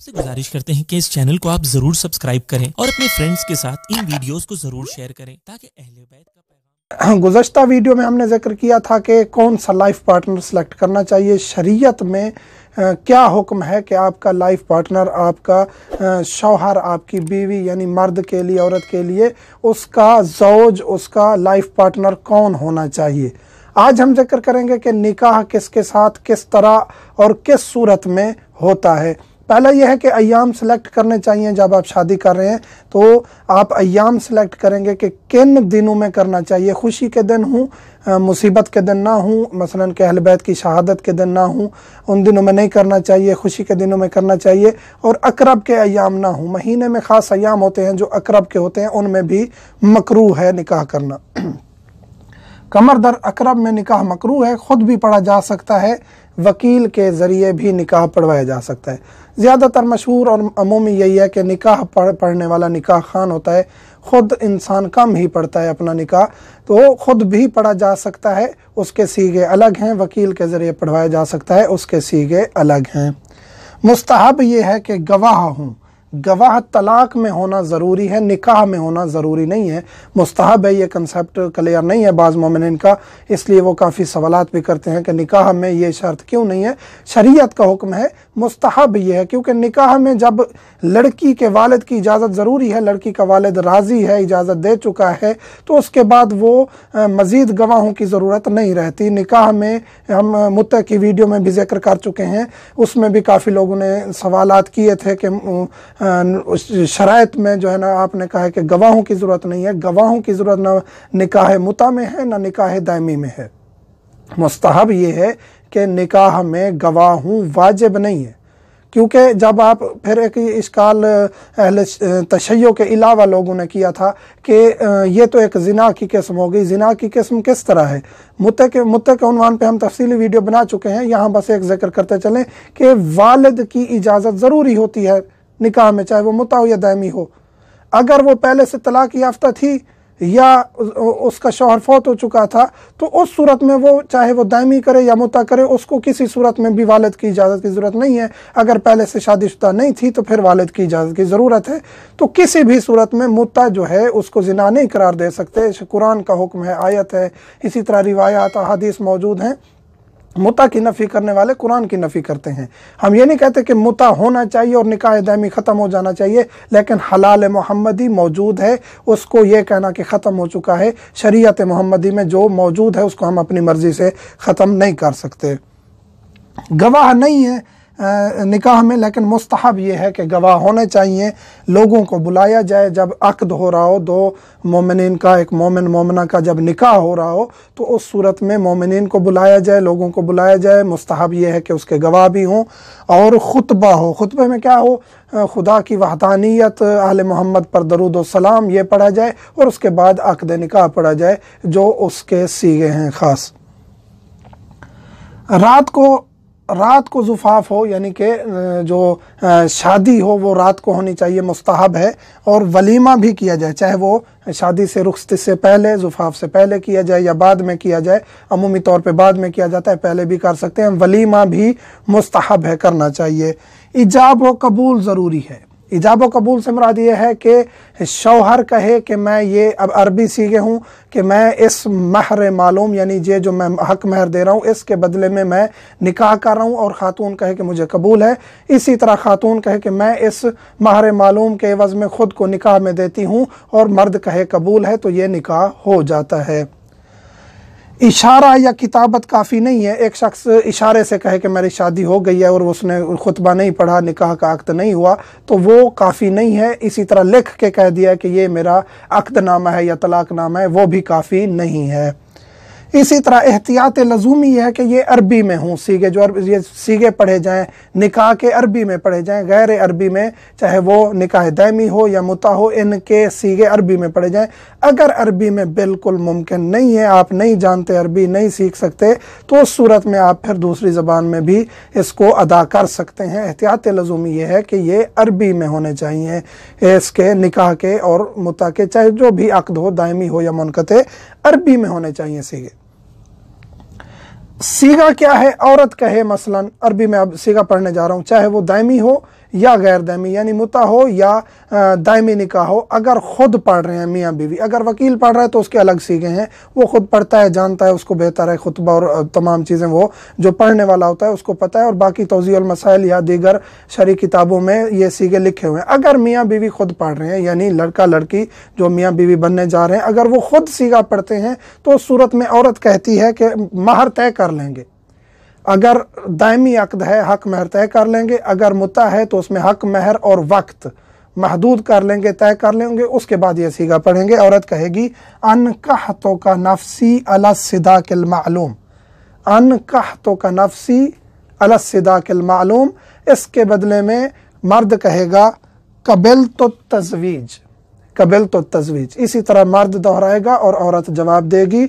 आपसे गुजारिश करते हैं कि इस चैनल को आप जरूर सब्सक्राइब करें और अपने फ्रेंड्स के साथ इन वीडियोस को जरूर शेयर करें ताकि अहले बैत का हाँ, गुजशत वीडियो में हमने जिक्र किया था कि कौन सा लाइफ पार्टनर सेलेक्ट करना चाहिए शरीयत में आ, क्या हुक्म है कि आपका लाइफ पार्टनर आपका शौहर आपकी बीवी यानी मर्द के लिए औरत के लिए उसका जोज उसका लाइफ पार्टनर कौन होना चाहिए आज हम जिक्र करेंगे कि निकाह किसके साथ किस तरह और किस सूरत में होता है पहला यह है कि अयाम सेलेक्ट करने चाहिए जब आप शादी कर रहे हैं तो आप अयाम सेलेक्ट करेंगे कि किन दिनों में करना चाहिए खुशी के दिन हूँ मुसीबत के दिन ना हूँ मसलन के अहलबैत की शहादत के दिन ना हूँ उन दिनों में नहीं करना चाहिए खुशी के दिनों में करना चाहिए और अकरब के अयाम ना हूँ महीने में ख़ास अयाम होते हैं जो अकरब के होते हैं उनमें भी मकरू है निकाह करना कमर दर अकरब में निकाह मकरू है ख़ुद भी पढ़ा जा सकता है वकील के ज़रिए भी निकाह पढ़वाया जा सकता है ज़्यादातर मशहूर और अमूमी यही है कि निकाह पढ़ पढ़ने वाला निकाह खान होता है ख़ुद इंसान कम ही पढ़ता है अपना निकाह तो ख़ुद भी पढ़ा जा सकता है उसके सीगे अलग हैं वकील के ज़रिए पढ़वाया जा सकता है उसके सीगे अलग हैं मुस्तहब ये है कि गवाह हूँ गवाह तलाक में होना ज़रूरी है निकाह में होना ज़रूरी नहीं है मुस्तहब है ये कंसेप्ट क्लियर नहीं है बाज़ मोमिन का इसलिए वो काफ़ी सवाल भी करते हैं कि निकाह में ये शर्त क्यों नहीं है शरीयत का हुक्म है मुस्तहब ये है क्योंकि निकाह में जब लड़की के वालद की इजाज़त ज़रूरी है लड़की का वालद राज़ी है इजाज़त दे चुका है तो उसके बाद वो मज़ीद गवाहों की ज़रूरत नहीं रहती निकाह में हम मुत की वीडियो में भी जिक्र कर चुके हैं उसमें भी काफ़ी लोगों ने सवाल किए थे कि शरात में जो है ना आपने कहा है कि गवाहों की ज़रूरत नहीं है गवाहों की ज़रूरत ना निकाह मुता में है ना निकाह दायमी में है मस्तहब ये है कि निकाह में गवाहों वाजिब नहीं है क्योंकि जब आप फिर एक इसकाल अहल तशैयों के अलावा लोगों ने किया था कि ये तो एक जिना की किस्म हो गई जिना की किस्म किस तरह है मुत के मुत के उनवान पे हम तफसली वीडियो बना चुके हैं यहाँ बस एक जिक्र करते चलें कि वालद की इजाज़त ज़रूरी होती है निकाह में चाहे वो मुता हो या दैमी हो अगर वो पहले से तलाक याफ्ता थी या उसका शोहर फौत हो चुका था तो उस सूरत में वो चाहे वो दायमी करे या मुता करे उसको किसी सूरत में भी वालद की इजाज़त की ज़रूरत नहीं है अगर पहले से शादीशुदा नहीं थी तो फिर वालद की इजाज़त की ज़रूरत है तो किसी भी सूरत में मुता जो है उसको जिना नहीं करार दे सकते कुरान का हुक्म है आयत है इसी तरह रिवायात अदीस मौजूद हैं मुता की नफ़ी करने वाले कुरान की नफ़ी करते हैं हम ये नहीं कहते कि मुता होना चाहिए और निकाह दहमी ख़त्म हो जाना चाहिए लेकिन हलाल मोहम्मदी मौजूद है उसको ये कहना कि ख़त्म हो चुका है शरीयत मोहम्मदी में जो मौजूद है उसको हम अपनी मर्ज़ी से ख़त्म नहीं कर सकते गवाह नहीं है निकाह में लेकिन मुस्तहब ये है कि गवाह होने चाहिए लोगों को बुलाया जाए जब अक्द हो रहा हो दो मोमिन का एक मोमिन मोमना का जब निकाह हो रहा हो तो उस सूरत में मोमिन को बुलाया जाए लोगों को बुलाया जाए मुस्तहब ये है कि उसके गवाह भी हों और ख़ुतबा हो ख़ुतबे में क्या हो खुदा की वहदानियत आल मोहम्मद पर दरुद सलाम ये पढ़ा जाए और उसके बाद अकद निकाह पढ़ा जाए जो उसके सीगे हैं ख़ास रात को रात को जुफाफ हो यानी कि जो शादी हो वो रात को होनी चाहिए मुस्ताहब है और वलीमा भी किया जाए चाहे वो शादी से रुख्सत से पहले जुफाफ से पहले किया जाए या बाद में किया जाए अमूमी तौर पे बाद में किया जाता है पहले भी कर सकते हैं वलीमा भी मुस्तहब है करना चाहिए इजाब व कबूल ज़रूरी है इजाब कबूल से मुराद ये है कि शौहर कहे कि मैं ये अब अरबी सीखे हूँ कि मैं इस महर मालूम यानी ये जो मैं हक महर दे रहा हूँ इसके बदले में मैं निकाह कर रहा हूँ और ख़ातून कहे कि मुझे कबूल है इसी तरह ख़ातून कहे कि मैं इस महर मालूम के वज़ में ख़ुद को निकाह में देती हूँ और मर्द कहे कबूल है तो ये निकाह हो जाता है इशारा या किताबत काफ़ी नहीं है एक शख्स इशारे से कहे कि मेरी शादी हो गई है और उसने खुतबा नहीं पढ़ा निकाह का अक्त नहीं हुआ तो वो काफ़ी नहीं है इसी तरह लिख के कह दिया कि ये मेरा अक्दनामा है या तलाक नामा है वो भी काफ़ी नहीं है इसी तरह एहतियात लजूमी है कि ये अरबी में हों सीगे जो अरब ये सीगे पढ़े जाएँ निकाह के अरबी में पढ़े जाएँ गैर अरबी में चाहे वो निकाह दैमी हो या मुता हो इनके सीगे अरबी में पढ़े जाएँ अगर अरबी में बिल्कुल मुमकिन नहीं है आप नहीं जानते अरबी नहीं सीख सकते तो उस सूरत में आप फिर दूसरी ज़बान में भी इसको अदा कर सकते हैं एहतियात लजूमी ये है कि ये अरबी में होने चाहिए इसके निकाह के और मुता के चाहे जो भी अकद हो दायमी हो या मुनकते अरबी में होने चाहिए सीगे सीगा क्या है औरत का है मसलन अरबी में अब सीगा पढ़ने जा रहा हूँ चाहे वो दायमी हो या गैर दायमी यानी मुता हो या दायमी निका हो अगर खुद पढ़ रहे हैं मियाँ बीवी अगर वकील पढ़ रहा है तो उसके अलग सीखे हैं वो खुद पढ़ता है जानता है उसको बेहतर है खुतबा और तमाम चीज़ें वो जो पढ़ने वाला होता है उसको पता है और बाकी तोजील मसाइल या दीगर शरी किताबों में ये सीखे लिखे हुए हैं अगर मियाँ बीवी खुद पढ़ रहे हैं यानी लड़का लड़की जो मियाँ बीवी बनने जा रहे हैं अगर वो खुद सीखा पढ़ते हैं तो उस सूरत में औरत कहती है कि माहर तय कर लेंगे अगर दायमी अकद है हक महर तय कर लेंगे अगर मुता है तो उसमें हक महर और वक्त महदूद कर लेंगे तय कर लेंगे उसके बाद ये सीगा पढ़ेंगे औरत कहेगी अन तो का नफसी अलसिदा किलमालूम अन कह तो का नफसी अलसिदा किलमालूम इसके बदले में मर्द कहेगा कबिल तो तजवीज कबिल तो तजवीज इसी तरह मर्द दोहराएगा और औरत जवाब देगी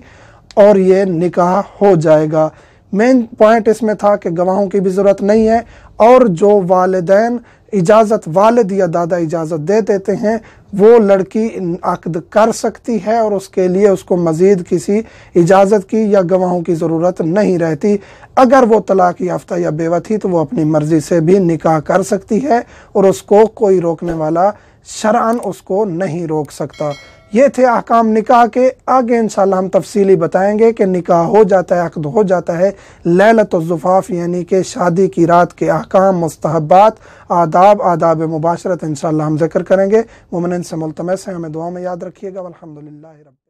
और ये निकाह हो जाएगा मेन पॉइंट इसमें था कि गवाहों की भी ज़रूरत नहीं है और जो वालदेन इजाज़त वालद या दादा इजाज़त दे देते हैं वो लड़की अकद कर सकती है और उसके लिए उसको मज़ीद किसी इजाज़त की या गवाहों की ज़रूरत नहीं रहती अगर वो तलाक याफ्ता या बेवा थी तो वो अपनी मर्ज़ी से भी निकाह कर सकती है और उसको कोई रोकने वाला शरान उसको नहीं रोक सकता ये थे अहकाम निकाह के आगे इन हम तफसीली बताएंगे कि निकाह हो जाता है अकद हो जाता है ललत जुफाफ यानी कि शादी की रात के अहकाम मुस्तहबात आदाब आदाब मुबाशरत इन हम जिक्र करेंगे मुमन से मुलतमस हैं हमें दुआ में याद रखिएगा अलहमदिल्ला